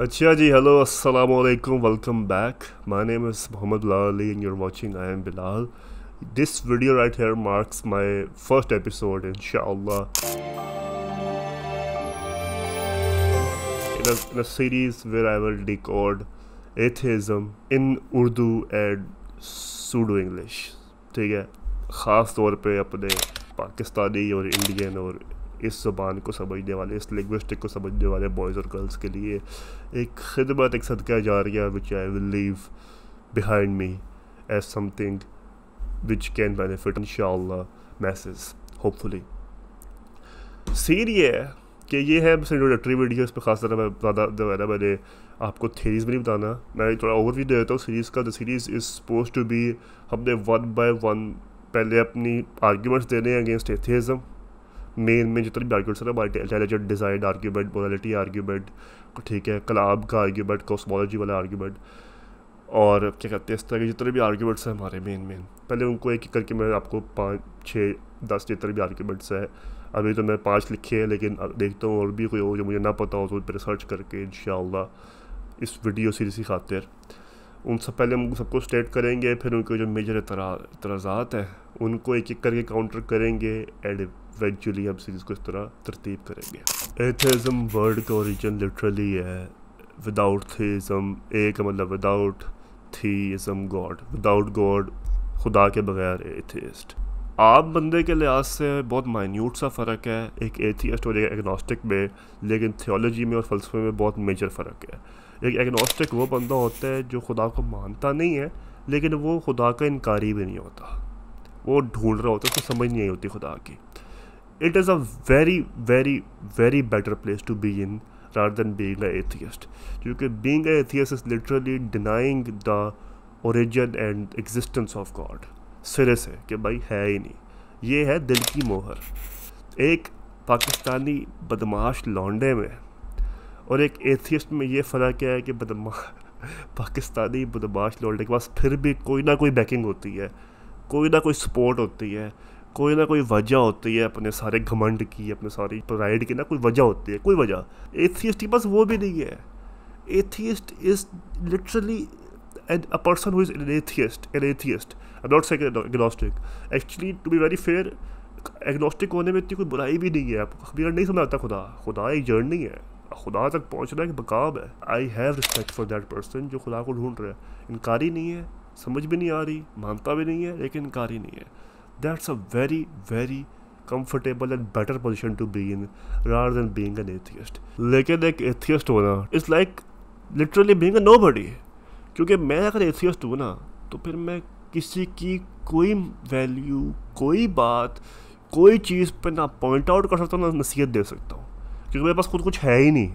Achya ji, hello, अस्सलाम वालेकुम welcome back my name is Muhammad Bilal Ali and you're watching I am Bilal this video right here marks my first episode inshallah in a, in a series where I will decode atheism in Urdu and pseudo English ठीक है ख़ास तौर पे अपने पाकिस्तानी और Indian और इस ज़ुबान को समझने वाले इस लिंग्विस्टिक को समझने वाले बॉयज़ और गर्ल्स के लिए एक खिदमत एक सदका जा रही है which I will leave behind me as something which can benefit in message hopefully seen ये है कि ये है बस इंट्रोडक्टरी वीडियो इस पर खास तरह मैं ज़्यादा मैंने आपको थेरीज भी नहीं बताना मैं थोड़ा ओवर भी दे देता हूँ सीरीज़ का the series is suppose to be हमने वन बाय वन पहले अपनी आर्ग्यूमेंट्स देने अगेंस्ट एथेज़म मेन में जितने भी आर्ग्यूमेंट्स हैं ना intelligent design argument morality argument ठीक है कलाम का आर्ग्यूमेंट कॉस्मोलॉजी वाला आर्ग्यूमेंट और क्या कहते हैं इस तरह के जितने भी आर्ग्यूमेंट्स हैं हमारे मेन मेन पहले उनको एक एक करके मैं आपको पाँच छः दस जितने भी आर्ग्यूमेंट्स हैं अभी तो मैं पाँच लिखे हैं लेकिन देखता हूँ और भी कोई हो जो मुझे ना पता हो तो रिसर्च पर करके इन इस वीडियो सीरीज़ की खातिर उन सब पहले हम सबको स्टेट करेंगे फिर उनके जो मेजर इतराज़ात हैं उनको एक एक करके काउंटर करेंगे एंड एवेंचुअली हम सीरीज़ को इस तरह तरतीब करेंगे एथेज़म वर्ड का ओरिजिन लिटरली है विदाउट थीज़म ए का मतलब without theism god without god खुदा के बगैर एथेस्ट आप बंदे के लिहाज से बहुत माइन्यूट सा फ़र्क है एक एथियस्ट और एक एग्नोस्टिक में लेकिन थियोलॉजी में और फलसफे में बहुत मेजर फ़र्क है एक एग्नोस्टिक वो बंदा होता है जो खुदा को मानता नहीं है लेकिन वो खुदा का इनकारी भी नहीं होता वो ढूंढ रहा होता है तो समझ नहीं आई होती खुदा की it is a very very very better place to be in rather than being atheist क्योंकि being being is literally denying the denying and existence of god सिरे से कि भाई है ही नहीं ये है दिल की मोहर एक पाकिस्तानी बदमाश लौंडे में और एक एथियस्ट में ये फ़र्क है कि बदमाश पाकिस्तानी बदमाश लौंडे के पास फिर भी कोई ना कोई बैकिंग होती है कोई ना कोई सपोर्ट होती है कोई ना कोई वजह होती है अपने सारे घमंड की अपने सारी प्राइड की ना कोई वजह होती है कोई वजह एथियस्ट के पास वो भी नहीं है atheist is literally and a person who is an atheist an atheist not say agnostic actually to be very fair agnostic होने में इतनी कोई बुराई भी नहीं है आपको हकीकत नहीं समझ आता खुदा खुदा एक जर्नी है खुदा तक पहुँचना एक मकाम है I have respect for that person जो खुदा को ढूंढ रहे हैं इनकारी नहीं है समझ भी नहीं आ रही मानता भी नहीं है लेकिन इनकार ही नहीं है that's a very very comfortable and better position to be in रार देन बींग एन एथियस्ट लेकिन एक एथियस्ट होना it's like literally being nobody क्योंकि मैं अगर एथियस्ट हूँ ना तो फिर मैं किसी की कोई वैल्यू कोई बात कोई चीज़ पर ना पॉइंट आउट कर सकता हूँ ना नसीहत दे सकता हूँ क्योंकि मेरे पास खुद कुछ है ही नहीं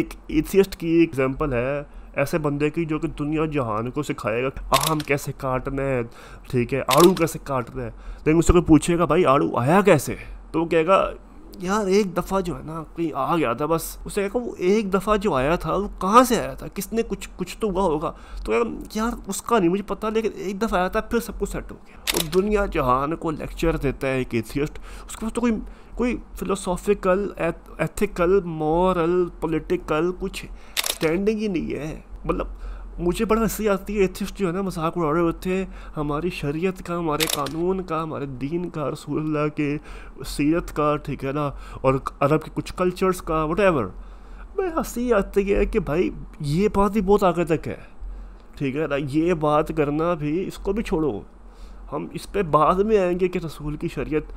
एक एथियस्ट की एग्जाम्पल है ऐसे बंदे की जो कि दुनिया जहान को सिखाएगा आम कैसे काटना है ठीक है आड़ू कैसे काटना है लेकिन उससे कोई पूछेगा भाई आड़ू आया कैसे तो वो कहेगा यार एक दफ़ा जो है ना कहीं आ गया था बस उसे कहा वो एक दफ़ा जो आया था वो कहाँ से आया था किसने कुछ कुछ तो हुआ होगा तो कहेगा यार उसका नहीं मुझे पता लेकिन एक दफ़ा आया था फिर सब कुछ सेट हो गया और तो दुनिया जहान को लेक्चर देता है एक एथियस्ट उसके पास तो कोई कोई फिलोसॉफिकल एथिकल मॉरल पॉलिटिकल कुछ अंडरस्टैंडिंग ही नहीं है मतलब मुझे बड़ा हंसी आती है एथिस्ट जो है ना मजाक उड़ा रहे होते हैं हमारी शरीयत का हमारे कानून का हमारे दीन का रसूल्ला के सीरत का ठीक है ना और अरब के कुछ कल्चर्स का वट एवर मैं हंसी आती है कि भाई ये बात ही बहुत आगे तक है ठीक है ना ये बात करना भी इसको भी छोड़ो हम इस पर बाद में आएंगे कि रसूल की शरीयत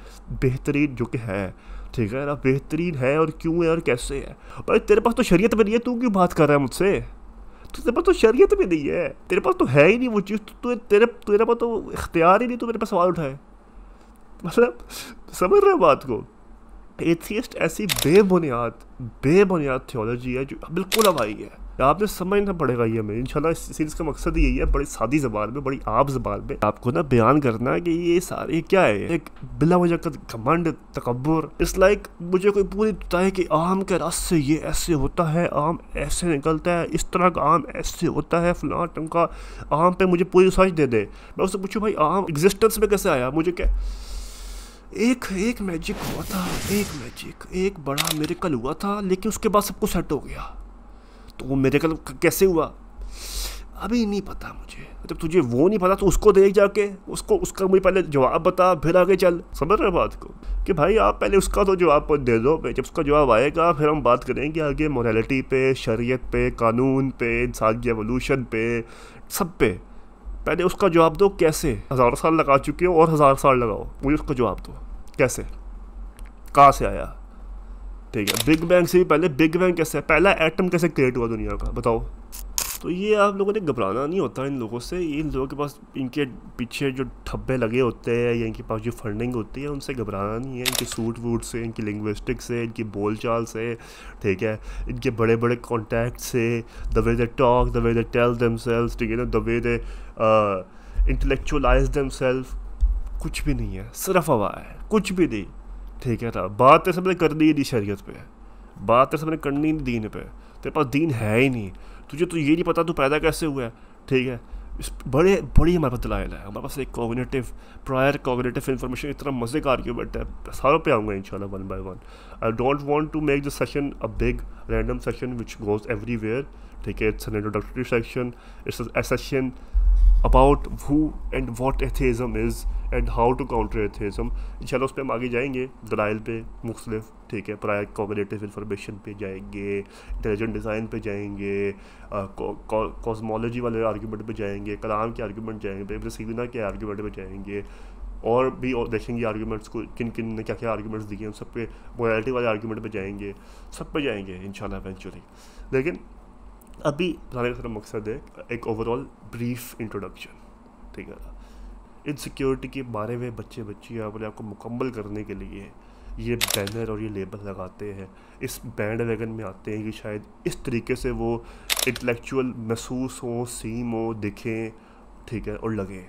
बेहतरीन जो कि है ठीक है ना बेहतरीन है और क्यों है और कैसे है भाई तेरे पास तो शरीयत भी नहीं है तू क्यों बात कर रहा है मुझसे तो तेरे पास तो शरीयत भी नहीं है तेरे पास तो है ही नहीं वो चीज़ तो तेरे तेरे पास तो इख्तियार ही नहीं तो मेरे पास सवाल उठाए मतलब समझ रहे हो बात को एथियस्ट ऐसी बेबुनियाद बेबुनियाद थियोलॉजी है जो बिल्कुल हवाई है आपने समझना पड़ेगा ये हमें इंशाल्लाह इस सीरीज़ का मकसद यही है बड़ी सादी ज़बान में बड़ी आप ज़बान में आपको ना बयान करना है कि ये सारे क्या है एक बिला वजह का घमंड तकबर इस लाइक मुझे कोई पूरी है कि आम के रस से ये ऐसे होता है आम ऐसे निकलता है इस तरह का आम ऐसे होता है फलां टंका आम पे मुझे पूरी रिसर्च दे दे मैं उससे पूछूँ भाई आम एग्जिस्टेंस में कैसे आया मुझे क्या एक एक मैजिक हुआ था एक मैजिक एक बड़ा कल हुआ था लेकिन उसके बाद सब कुछ सेट हो गया तो वो मेरेकल कैसे हुआ अभी नहीं पता मुझे जब तुझे वो नहीं पता तो उसको देख जाके उसको उसका मुझे पहले जवाब बता फिर आगे चल समझ रहे बात को कि भाई आप पहले उसका तो जवाब दे दो जब उसका जवाब आएगा फिर हम बात करेंगे आगे मोरालिटी पे शरीयत पे कानून पे इंसान के एवोल्यूशन पे सब पे पहले उसका जवाब दो कैसे हज़ार साल लगा चुके हो और हज़ार साल लगाओ मुझे उसका जवाब दो कैसे कहाँ से आया ठीक है बिग बैंग से भी पहले बिग बैंग कैसे पहला एटम कैसे क्रिएट हुआ दुनिया का बताओ तो ये आप लोगों ने घबराना नहीं होता इन लोगों से इन लोगों के पास इनके पीछे जो ठब्बे लगे होते हैं या इनके पास जो फंडिंग होती है उनसे घबराना नहीं है इनके सूट वूट से इनकी लिंग्विस्टिक से इनकी बोल चाल से ठीक है इनके बड़े बड़े कॉन्टैक्ट से the way they talk the way they tell themself ठीक है ना the way they इंटलेक्चुअलाइज them self कुछ भी नहीं है सिर्फ हवा है कुछ भी नहीं ठीक है था तो बात तो सबने करनी ही नहीं शरीयत पे बात तो सबने करनी नहीं दीन पे तेरे पास दीन है ही नहीं तुझे तो ये नहीं पता तू पैदा कैसे हुआ है ठीक है इस बड़े बड़ी हमारे पास दलाइल है हमारे पास एक कोगनेटिव प्रायर कोगनेटिव इन्फॉर्मेशन इतना मज़े का आर्ग्यूमेंट है सारों पे आऊँगा इंशाल्लाह one by one I don't want to make the session a big random session which goes everywhere ठीक है it's an introductory section it's a session about who and what atheism is and how to counter atheism in उस पर हम आगे जाएंगे दलाइल पे मुख्तलिफ ठीक है प्राय कॉम्बिनेटिव इन्फॉर्मेशन पे जाएंगे इंटेलिजेंट डिज़ाइन पे जाएंगे कॉस्मोलॉजी वाले आर्ग्यूमेंट पे जाएंगे कलाम के आर्ग्यूमेंट जाएंगे इब्न सीना के आर्ग्यूमेंट पे जाएंगे और भी और देखेंगे आर्गूमेंट्स को किन किन ने क्या क्या आर्गूमेंट्स दिए हैं सब पे मोरालिटी वाले आर्गूमेंट पे जाएंगे सब पे जाएंगे इन एवेंचुअली लेकिन अभी हमारे का मकसद है एक ओवरऑल ब्रीफ इंट्रोडक्शन ठीक है ना इनसिक्योरिटी के मारे हुए बच्चे बच्चियाँ अपने आप को मुकम्मल करने के लिए ये बैनर और ये लेबल लगाते हैं इस बैंड वैगन में आते हैं कि शायद इस तरीके से वो इंटेलेक्चुअल महसूस हो सीम हो दिखें ठीक है और लगें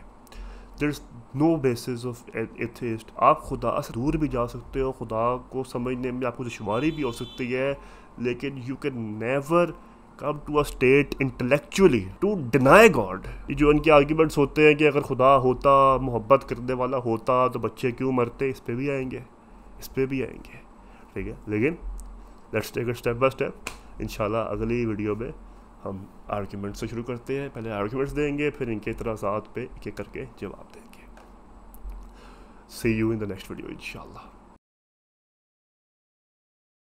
there is no basis of atheist आप खुदा से दूर भी जा सकते हो खुदा को समझने में आपको दुशारी भी हो सकती है लेकिन you can never come to a state intellectually to deny god ये जो उनके आर्ग्यूमेंट्स होते हैं कि अगर खुदा होता मोहब्बत करने वाला होता तो बच्चे क्यों मरते इस पर भी आएंगे इस पर भी आएंगे ठीक है लेकिन let's take step by step in अगली वीडियो में हम आर्ग्यूमेंट्स से शुरू करते हैं पहले आर्ग्यूमेंट्स देंगे फिर इनके इतराज़ात पे एक एक करके जवाब देंगे see you in the next video in